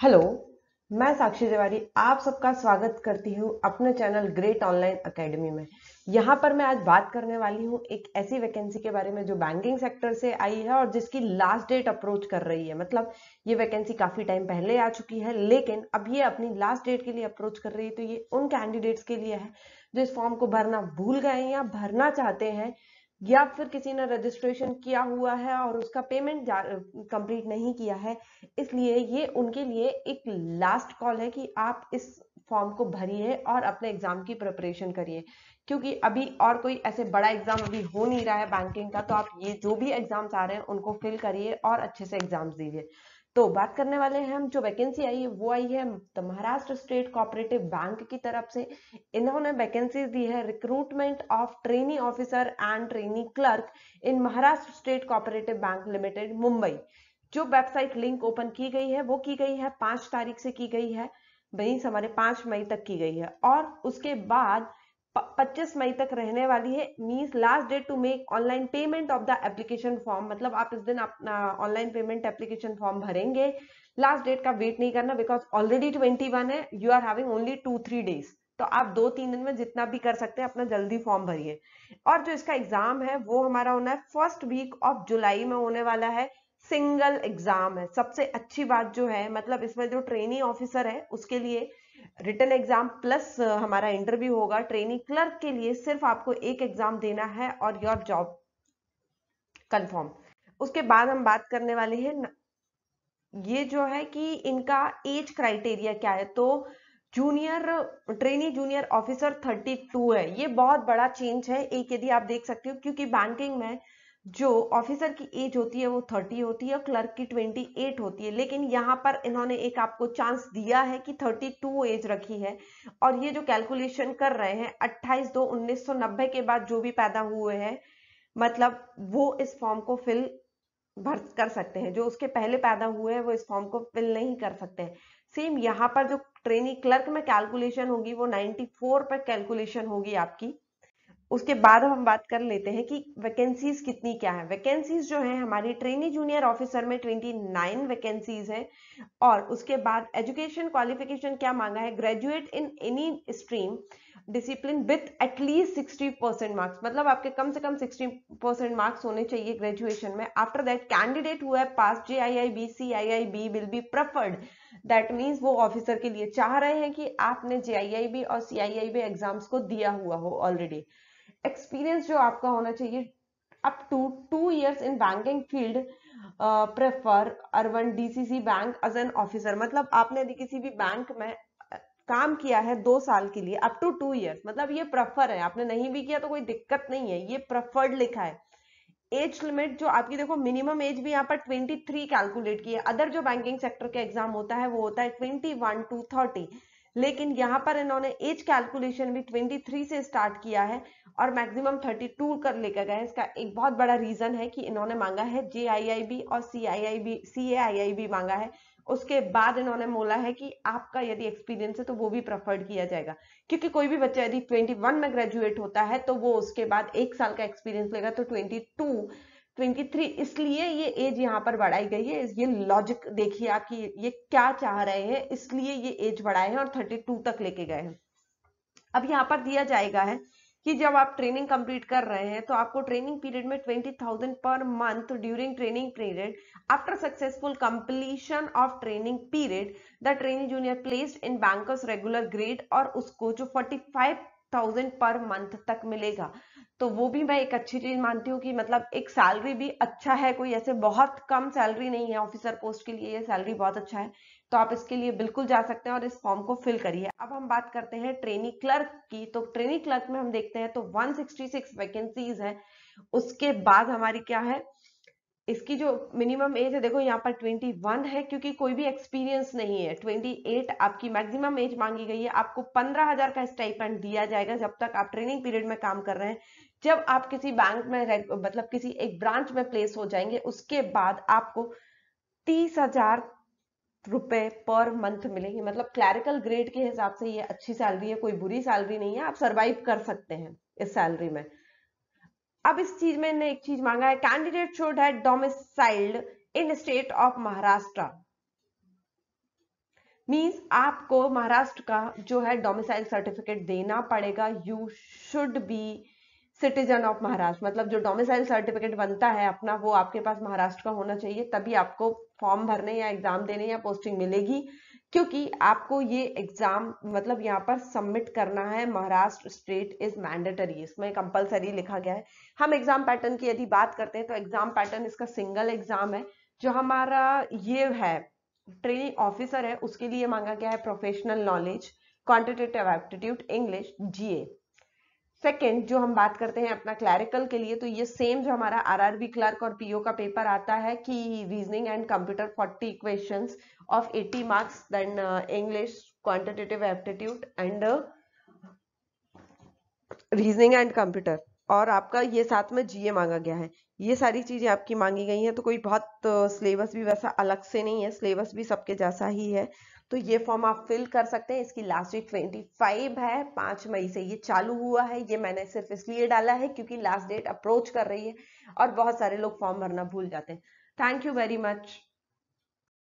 hello मैं साक्षी तिवारी आप सबका स्वागत करती हूँ अपने चैनल ग्रेट ऑनलाइन एकेडमी में यहाँ पर मैं आज बात करने वाली हूँ एक ऐसी वैकेंसी के बारे में जो बैंकिंग सेक्टर से आई है और जिसकी लास्ट डेट अप्रोच कर रही है मतलब ये वैकेंसी काफ़ी टाइम पहले आ चुकी है लेकिन अब ये अपनी लास्ट डेट के लिए अप्रोच कर रही है तो ये उन कैंडिडेट्स के लिए है जो इस फॉर्म को भरना भूल गए या भरना चाहते हैं या फिर किसी ने रजिस्ट्रेशन किया हुआ है और उसका पेमेंट कंप्लीट नहीं किया है इसलिए ये उनके लिए एक लास्ट कॉल है कि आप इस फॉर्म को भरिए और अपने एग्जाम की प्रिपरेशन करिए क्योंकि अभी और कोई ऐसे बड़ा एग्जाम अभी हो नहीं रहा है बैंकिंग का तो आप ये जो भी एग्जाम्स आ रहे हैं उनको फिल करिए और अच्छे से एग्जाम्स दीजिए तो बात करने वाले हैं हम जो वैकेंसी आई है वो आई है तो महाराष्ट्र स्टेट कोऑपरेटिव बैंक की तरफ से इन्होंने वैकेंसीज दी है recruitment of trainee officer and trainee clerk in Maharashtra state cooperative bank limited Mumbai जो वेबसाइट लिंक ओपन की गई है वो की गई है पांच तारीख से की गई है वही हमारे पांच मई तक की गई है और उसके बाद पच्चीस मई तक रहने वाली है means last date to make online payment of the application form मतलब आप इस दिन अपना ऑनलाइन पेमेंट एप्लीकेशन फॉर्म भरेंगे लास्ट डेट का वेट नहीं करना बिकॉज ऑलरेडी ट्वेंटी वन है you are having only two three days तो आप दो तीन दिन में जितना भी कर सकते हैं अपना जल्दी फॉर्म भरिए और जो इसका एग्जाम है वो हमारा होना है फर्स्ट वीक ऑफ जुलाई में होने वाला है सिंगल एग्जाम है सबसे अच्छी बात जो है मतलब इसमें जो ट्रेनिंग ऑफिसर है उसके लिए रिटर्न एग्जाम प्लस हमारा इंटरव्यू होगा ट्रेनिंग क्लर्क के लिए सिर्फ आपको एक एग्जाम देना है और योर जॉब कंफर्म उसके बाद हम बात करने वाले हैं ये जो है कि इनका एज क्राइटेरिया क्या है तो जूनियर ट्रेनी जूनियर ऑफिसर 32 है ये बहुत बड़ा चेंज है एक यदि आप देख सकते हो क्योंकि बैंकिंग में जो ऑफिसर की एज होती है वो थर्टी होती है क्लर्क की ट्वेंटी एट होती है लेकिन यहाँ पर इन्होंने एक आपको चांस दिया है कि थर्टी टू एज रखी है और ये जो कैलकुलेशन कर रहे हैं अट्ठाईस दो उन्नीस सौ नब्बे के बाद जो भी पैदा हुए हैं मतलब वो इस फॉर्म को फिल भर कर सकते हैं जो उसके पहले पैदा हुए हैं वो इस फॉर्म को फिल नहीं कर सकते हैं सेम यहाँ पर जो ट्रेनिंग क्लर्क में कैलकुलेशन होगी वो फोर पर कैलकुलेशन होगी आपकी उसके बाद हम बात कर लेते हैं कि वैकेंसीज कितनी क्या है वैकेंसीज जो है हमारी ट्रेनी जूनियर ऑफिसर में 29 वैकेंसीज हैं और उसके बाद एजुकेशन क्वालिफिकेशन क्या मांगा है graduate in any stream discipline with at least sixty percent marks मतलब आपके कम से कम सिक्सटी परसेंट मार्क्स होने चाहिए ग्रेजुएशन में आफ्टर दैट कैंडिडेट हुआ है pass J I I B C I I B will be preferred that means वो officer के लिए चाह रहे हैं कि आपने जे आई आई बी और सी आई आई बी एग्जाम्स को दिया हुआ हो ऑलरेडी एक्सपीरियंस जो आपका होना चाहिए up to two years in banking field prefer urban DCC bank as an officer मतलब आपने यदि किसी भी बैंक में काम किया है दो साल के लिए अप टू टू इयर्स मतलब ये प्रेफर है आपने नहीं भी किया तो कोई दिक्कत नहीं है ये प्रेफर्ड लिखा है एज लिमिट जो आपकी देखो मिनिमम एज भी यहाँ पर 23 कैलकुलेट की है अदर जो बैंकिंग सेक्टर के एग्जाम होता है वो होता है 21 टू 30 लेकिन यहाँ पर इन्होंने एज कैलकुलेशन भी 23 से स्टार्ट किया है और मैक्सिमम 32 कर लेकर गए इसका एक बहुत बड़ा रीजन है कि इन्होंने मांगा है जे और सी आई मांगा है उसके बाद इन्होंने बोला है कि आपका यदि एक्सपीरियंस है तो वो भी प्रेफर्ड किया जाएगा क्योंकि कोई भी बच्चा यदि 21 में ग्रेजुएट होता है तो वो उसके बाद एक साल का एक्सपीरियंस लेगा तो 22 23 इसलिए ये एज यहाँ पर बढ़ाई गई है ये लॉजिक देखिए आप कि ये क्या चाह रहे हैं इसलिए ये एज बढ़ाए हैं और 32 तक लेके गए हैं अब यहाँ पर दिया जाएगा है कि जब आप ट्रेनिंग कंप्लीट कर रहे हैं तो आपको ट्रेनिंग पीरियड में twenty thousand per month during training period after successful completion of training period the training junior placed in bankers regular grade और उसको जो forty five thousand per month तक मिलेगा तो वो भी मैं एक अच्छी चीज मानती हूँ कि मतलब एक सैलरी भी अच्छा है कोई ऐसे बहुत कम सैलरी नहीं है ऑफिसर पोस्ट के लिए ये सैलरी बहुत अच्छा है तो आप इसके लिए बिल्कुल जा सकते हैं और इस फॉर्म को फिल करिए अब हम बात करते हैं ट्रेनी क्लर्क की तो ट्रेनी क्लर्क में हम देखते हैं तो 166 वैकेंसीज है उसके बाद हमारी क्या है इसकी जो मिनिमम एज है देखो यहाँ पर 21 है क्योंकि कोई भी एक्सपीरियंस नहीं है 28 आपकी मैक्सिमम एज मांगी गई है आपको 15000 का स्टाइपेंड दिया जाएगा जब तक आप ट्रेनिंग पीरियड में काम कर रहे हैं जब आप किसी बैंक में मतलब किसी एक ब्रांच में प्लेस हो जाएंगे उसके बाद आपको तीस हजार रुपए पर मंथ मिलेंगे मतलब क्लैरिकल ग्रेड के हिसाब से ये अच्छी सैलरी है कोई बुरी सैलरी नहीं है आप सरवाइव कर सकते हैं इस सैलरी में अब इस चीज में ने एक चीज मांगा है कैंडिडेट शुड है domiciled in state of Maharashtra means आपको महाराष्ट्र का जो है डोमिसाइल सर्टिफिकेट देना पड़ेगा you should be citizen of Maharashtra मतलब जो डोमिसाइल सर्टिफिकेट बनता है अपना वो आपके पास महाराष्ट्र का होना चाहिए तभी आपको फॉर्म भरने या एग्जाम देने या पोस्टिंग मिलेगी क्योंकि आपको ये एग्जाम मतलब यहाँ पर सबमिट करना है महाराष्ट्र स्टेट इज मैंडेटरी इसमें कंपलसरी लिखा गया है हम एग्जाम पैटर्न की यदि बात करते हैं तो एग्जाम पैटर्न इसका सिंगल एग्जाम है जो हमारा ये है ट्रेनिंग ऑफिसर है उसके लिए मांगा गया है professional knowledge quantitative aptitude English GA second जो हम बात करते हैं अपना क्लैरिकल के लिए तो ये सेम जो हमारा आरआरबी क्लर्क और पीओ का पेपर आता है कि reasoning and computer 40 equations of 80 marks then English quantitative aptitude and reasoning and computer और आपका ये साथ में जीए मांगा गया है ये सारी चीजें आपकी मांगी गई हैं तो कोई बहुत सिलेबस uh, भी वैसा अलग से नहीं है सिलेबस भी सबके जैसा ही है तो ये फॉर्म आप फिल कर सकते हैं इसकी लास्ट डेट फाइव है पांच मई से ये चालू हुआ है ये मैंने सिर्फ इसलिए डाला है क्योंकि लास्ट डेट अप्रोच कर रही है और बहुत सारे लोग फॉर्म भरना भूल जाते हैं थैंक यू वेरी मच